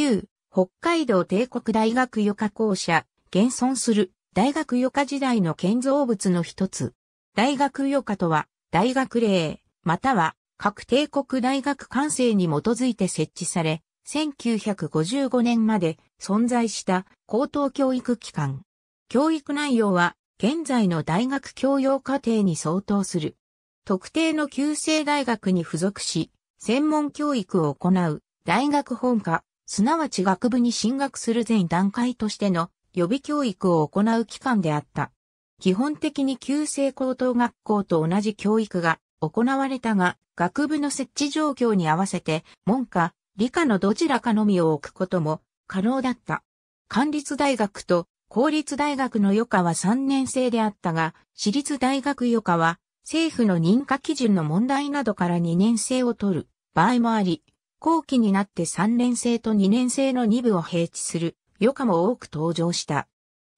旧、北海道帝国大学余暇校舎、現存する大学余暇時代の建造物の一つ。大学余暇とは、大学令、または各帝国大学管制に基づいて設置され、1955年まで存在した高等教育機関。教育内容は、現在の大学教養課程に相当する。特定の旧制大学に付属し、専門教育を行う大学本科、すなわち学部に進学する前段階としての予備教育を行う機関であった。基本的に旧制高等学校と同じ教育が行われたが、学部の設置状況に合わせて、文科、理科のどちらかのみを置くことも可能だった。官立大学と公立大学の余暇は3年生であったが、私立大学余暇は政府の認可基準の問題などから2年生を取る場合もあり、後期になって3年生と2年生の2部を併置する余暇も多く登場した。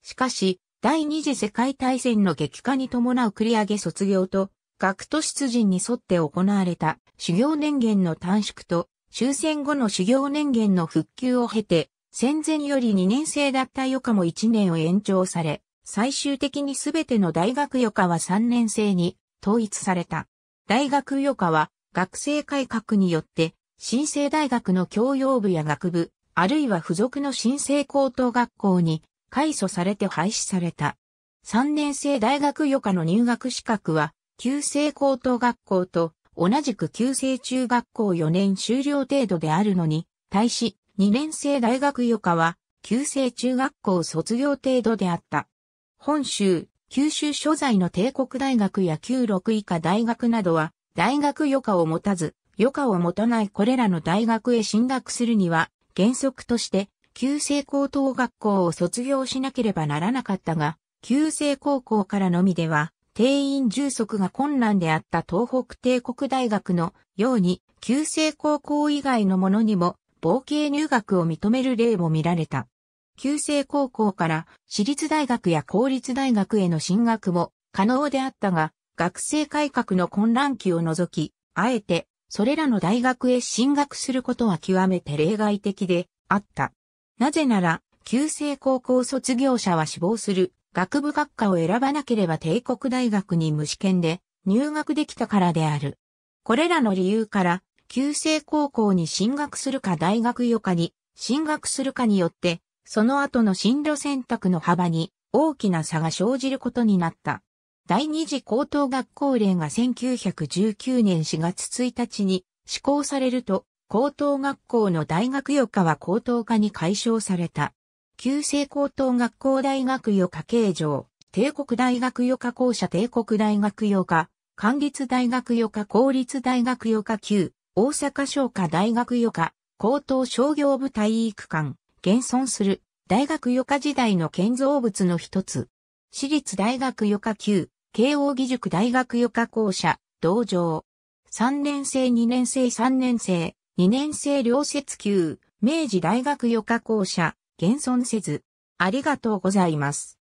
しかし、第二次世界大戦の激化に伴う繰り上げ卒業と、学徒出陣に沿って行われた修行年限の短縮と、終戦後の修行年限の復旧を経て、戦前より2年生だった余暇も1年を延長され、最終的に全ての大学余暇は3年生に統一された。大学余暇は学生改革によって新生大学の教養部や学部、あるいは付属の新生高等学校に改組されて廃止された。3年生大学余科の入学資格は、旧制高等学校と同じく旧制中学校4年終了程度であるのに、対し2年生大学余科は、旧制中学校卒業程度であった。本州、九州所在の帝国大学や旧六以下大学などは、大学余科を持たず、余暇を持たないこれらの大学へ進学するには、原則として、旧制高等学校を卒業しなければならなかったが、旧制高校からのみでは、定員充足が困難であった東北帝国大学のように、旧制高校以外のものにも、冒険入学を認める例も見られた。旧制高校から私立大学や公立大学への進学も可能であったが、学生改革の混乱期を除き、あえてそれらの大学へ進学することは極めて例外的であった。なぜなら、旧制高校卒業者は死亡する学部学科を選ばなければ帝国大学に無試験で入学できたからである。これらの理由から、旧制高校に進学するか大学予科に進学するかによって、その後の進路選択の幅に大きな差が生じることになった。第二次高等学校令が1919年4月1日に施行されると、高等学校の大学予科は高等科に解消された。旧制高等学校大学予科形状、帝国大学予科校舎帝国大学予科、管立大学予科公立大学予科級、大阪商科大学予科、高等商業部体育館、現存する大学予科時代の建造物の一つ。私立大学予科級、慶応義塾大学予科校舎、同場。3年生2年生3年生、2年生両節級、明治大学予科校舎、現存せず。ありがとうございます。